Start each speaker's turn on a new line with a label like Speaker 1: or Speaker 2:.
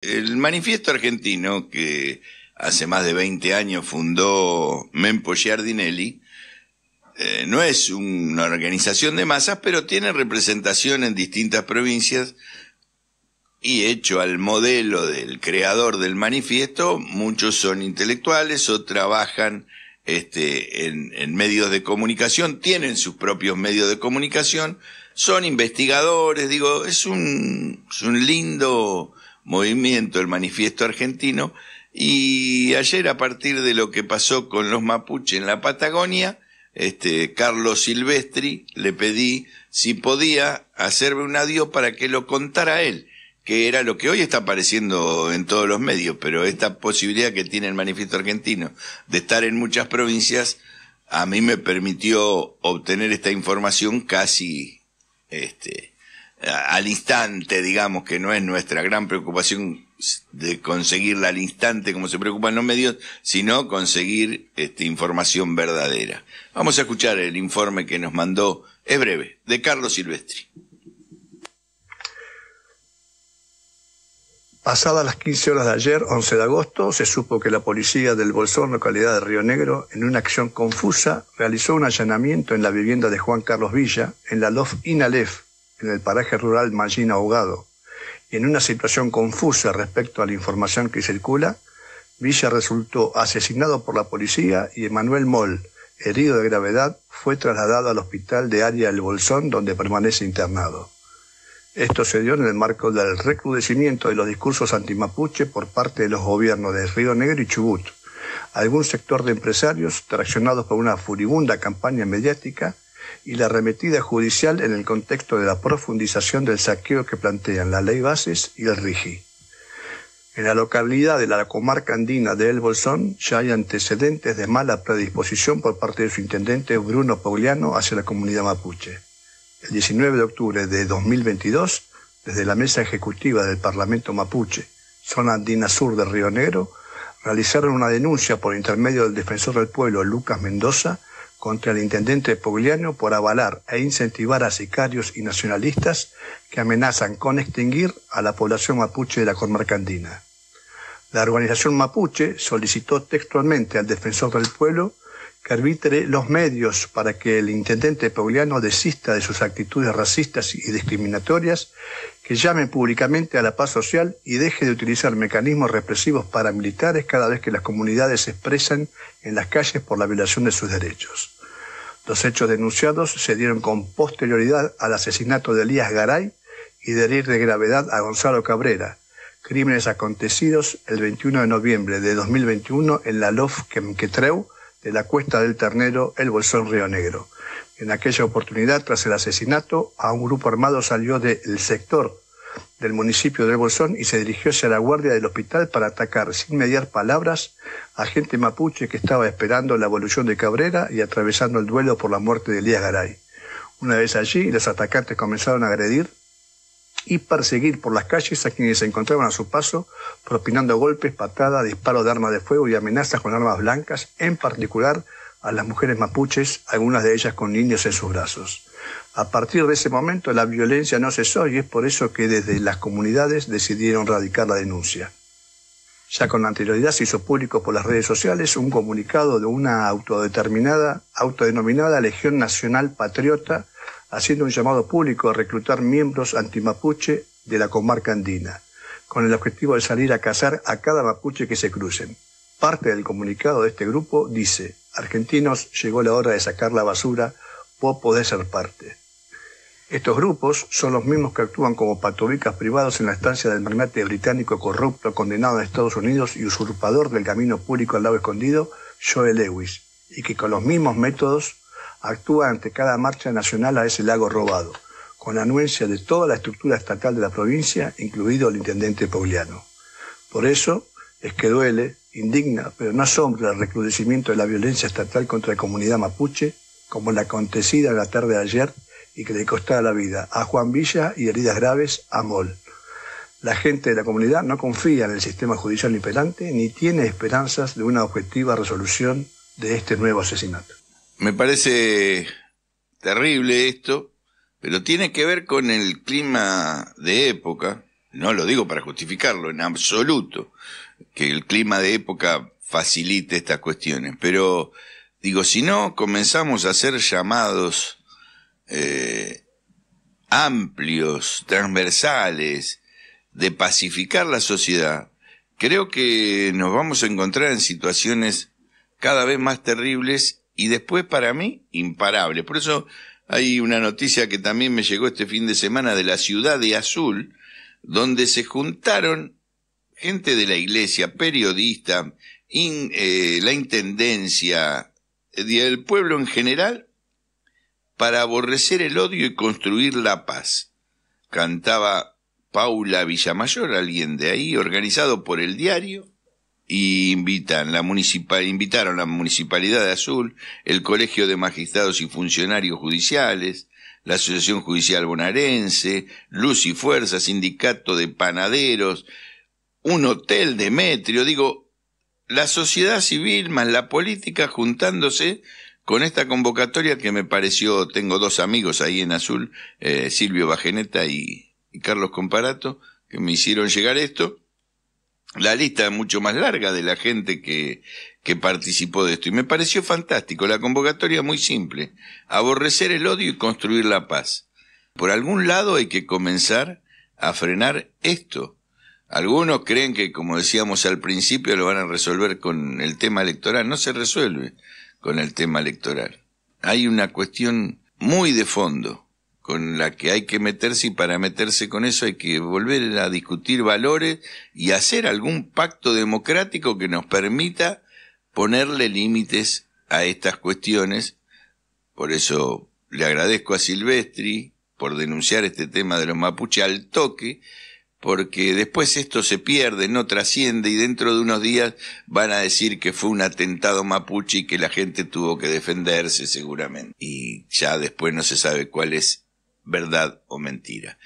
Speaker 1: El manifiesto argentino que hace más de 20 años fundó Mempo Giardinelli eh, no es una organización de masas, pero tiene representación en distintas provincias y hecho al modelo del creador del manifiesto, muchos son intelectuales o trabajan este, en, medios de comunicación, tienen sus propios medios de comunicación, son investigadores, digo, es un lindo movimiento, el manifiesto argentino, y ayer a partir de lo que pasó con los mapuche en la Patagonia, este, Carlos Silvestri le pedí si podía hacerme un adiós para que lo contara él, que era lo que hoy está apareciendo en todos los medios, pero esta posibilidad que tiene el manifiesto argentino de estar en muchas provincias, a mí me permitió obtener esta información casi este, al instante, digamos, que no es nuestra gran preocupación de conseguirla al instante como se preocupan los medios, sino conseguir esta información verdadera. Vamos a escuchar el informe que nos mandó, es breve, de Carlos
Speaker 2: Silvestri. Pasadas las 15 horas de ayer, 11 de agosto, se supo que la policía del Bolsón, localidad de Río Negro, en una acción confusa, realizó un allanamiento en la vivienda de Juan Carlos Villa, en la LOF INALEF, en el paraje rural Mallín ahogado, en una situación confusa respecto a la información que circula, Villa resultó asesinado por la policía y Emanuel Moll, herido de gravedad, fue trasladado al hospital de área El Bolsón, donde permanece internado. Esto se dio en el marco del recrudecimiento de los discursos antimapuche por parte de los gobiernos de Río Negro y Chubut. Algún sector de empresarios, traccionados por una furibunda campaña mediática, y la arremetida judicial en el contexto de la profundización del saqueo que plantean la ley Bases y el RIGI. En la localidad de la comarca andina de El Bolsón ya hay antecedentes de mala predisposición por parte de su intendente Bruno Pauliano hacia la comunidad mapuche. El 19 de octubre de 2022, desde la mesa ejecutiva del Parlamento mapuche, zona andina sur de Río Negro, realizaron una denuncia por intermedio del defensor del pueblo Lucas Mendoza contra el intendente Pogliano por avalar e incentivar a sicarios y nacionalistas que amenazan con extinguir a la población mapuche de la comarca andina. La organización mapuche solicitó textualmente al defensor del pueblo que arbitre los medios para que el intendente pauliano desista de sus actitudes racistas y discriminatorias, que llame públicamente a la paz social y deje de utilizar mecanismos represivos paramilitares cada vez que las comunidades se expresan en las calles por la violación de sus derechos. Los hechos denunciados se dieron con posterioridad al asesinato de Elías Garay y de herir de gravedad a Gonzalo Cabrera, crímenes acontecidos el 21 de noviembre de 2021 en la LOF de la Cuesta del Ternero, el Bolsón Río Negro. En aquella oportunidad, tras el asesinato, a un grupo armado salió del sector del municipio del Bolsón y se dirigió hacia la guardia del hospital para atacar, sin mediar palabras, a gente mapuche que estaba esperando la evolución de Cabrera y atravesando el duelo por la muerte de Elías Garay. Una vez allí, los atacantes comenzaron a agredir y perseguir por las calles a quienes se encontraban a su paso, propinando golpes, patadas, disparos de armas de fuego y amenazas con armas blancas, en particular a las mujeres mapuches, algunas de ellas con niños en sus brazos. A partir de ese momento la violencia no cesó y es por eso que desde las comunidades decidieron radicar la denuncia. Ya con anterioridad se hizo público por las redes sociales un comunicado de una autodeterminada, autodenominada Legión Nacional Patriota haciendo un llamado público a reclutar miembros antimapuche de la comarca andina, con el objetivo de salir a cazar a cada mapuche que se crucen. Parte del comunicado de este grupo dice, argentinos, llegó la hora de sacar la basura, ¿puedo podés ser parte. Estos grupos son los mismos que actúan como patobicas privados en la estancia del magnate británico corrupto, condenado a Estados Unidos y usurpador del camino público al lado escondido, Joe Lewis, y que con los mismos métodos actúa ante cada marcha nacional a ese lago robado, con anuencia de toda la estructura estatal de la provincia, incluido el intendente Pauliano. Por eso es que duele, indigna, pero no asombra el recrudecimiento de la violencia estatal contra la comunidad mapuche, como la acontecida en la tarde de ayer y que le costaba la vida a Juan Villa y heridas graves a Mol. La gente de la comunidad no confía en el sistema judicial imperante ni tiene esperanzas de una objetiva resolución de este nuevo asesinato.
Speaker 1: Me parece terrible esto, pero tiene que ver con el clima de época, no lo digo para justificarlo en absoluto, que el clima de época facilite estas cuestiones, pero digo, si no comenzamos a hacer llamados eh, amplios, transversales, de pacificar la sociedad, creo que nos vamos a encontrar en situaciones cada vez más terribles y después para mí imparable. Por eso hay una noticia que también me llegó este fin de semana de la ciudad de Azul, donde se juntaron gente de la iglesia, periodistas, eh, la intendencia y el pueblo en general para aborrecer el odio y construir la paz. Cantaba Paula Villamayor, alguien de ahí, organizado por el diario, y invitan la municipal, invitaron la Municipalidad de Azul, el Colegio de Magistrados y Funcionarios Judiciales, la Asociación Judicial Bonaerense, Luz y Fuerza, Sindicato de Panaderos, un hotel Demetrio, digo, la sociedad civil más la política juntándose con esta convocatoria que me pareció, tengo dos amigos ahí en Azul, eh, Silvio Bageneta y Carlos Comparato, que me hicieron llegar esto, la lista es mucho más larga de la gente que, que participó de esto. Y me pareció fantástico, la convocatoria muy simple, aborrecer el odio y construir la paz. Por algún lado hay que comenzar a frenar esto. Algunos creen que, como decíamos al principio, lo van a resolver con el tema electoral. No se resuelve con el tema electoral. Hay una cuestión muy de fondo con la que hay que meterse y para meterse con eso hay que volver a discutir valores y hacer algún pacto democrático que nos permita ponerle límites a estas cuestiones. Por eso le agradezco a Silvestri por denunciar este tema de los mapuches al toque, porque después esto se pierde, no trasciende y dentro de unos días van a decir que fue un atentado mapuche y que la gente tuvo que defenderse seguramente. Y ya después no se sabe cuál es verdad o mentira.